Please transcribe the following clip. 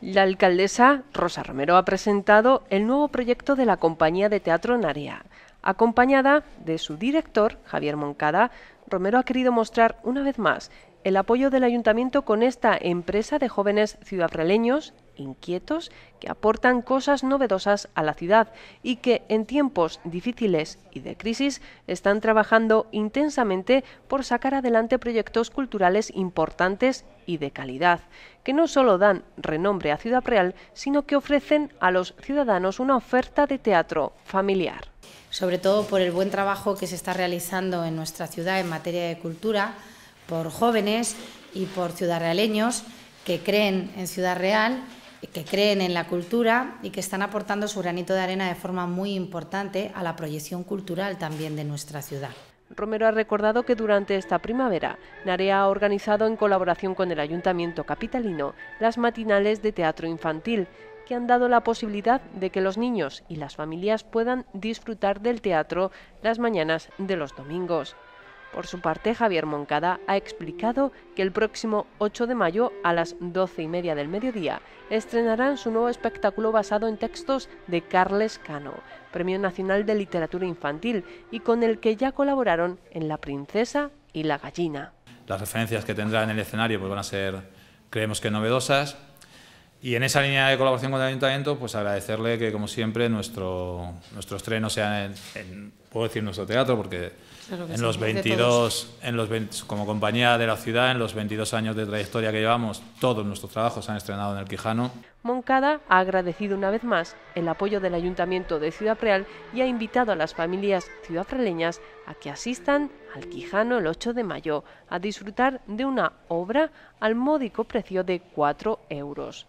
La alcaldesa Rosa Romero ha presentado el nuevo proyecto de la compañía de teatro Narea. Acompañada de su director, Javier Moncada, Romero ha querido mostrar una vez más el apoyo del ayuntamiento con esta empresa de jóvenes ciudadreleños inquietos que aportan cosas novedosas a la ciudad y que en tiempos difíciles y de crisis están trabajando intensamente por sacar adelante proyectos culturales importantes y de calidad, que no solo dan renombre a Ciudad Real, sino que ofrecen a los ciudadanos una oferta de teatro familiar. Sobre todo por el buen trabajo que se está realizando en nuestra ciudad en materia de cultura, por jóvenes y por ciudadrealeños que creen en Ciudad Real, que creen en la cultura y que están aportando su granito de arena de forma muy importante a la proyección cultural también de nuestra ciudad. Romero ha recordado que durante esta primavera, Narea ha organizado en colaboración con el Ayuntamiento Capitalino las matinales de teatro infantil, que han dado la posibilidad de que los niños y las familias puedan disfrutar del teatro las mañanas de los domingos. Por su parte, Javier Moncada ha explicado que el próximo 8 de mayo a las 12 y media del mediodía estrenarán su nuevo espectáculo basado en textos de Carles Cano, Premio Nacional de Literatura Infantil, y con el que ya colaboraron en La Princesa y La Gallina. Las referencias que tendrá en el escenario pues van a ser, creemos que novedosas, y en esa línea de colaboración con el ayuntamiento, pues agradecerle que, como siempre, nuestros nuestro sean, en, puedo decir nuestro teatro, porque en, los 22, en los como compañía de la ciudad, en los 22 años de trayectoria que llevamos, todos nuestros trabajos se han estrenado en el Quijano. Moncada ha agradecido una vez más el apoyo del Ayuntamiento de Ciudad Real y ha invitado a las familias ciudadfreleñas a que asistan al Quijano el 8 de mayo a disfrutar de una obra al módico precio de 4 euros.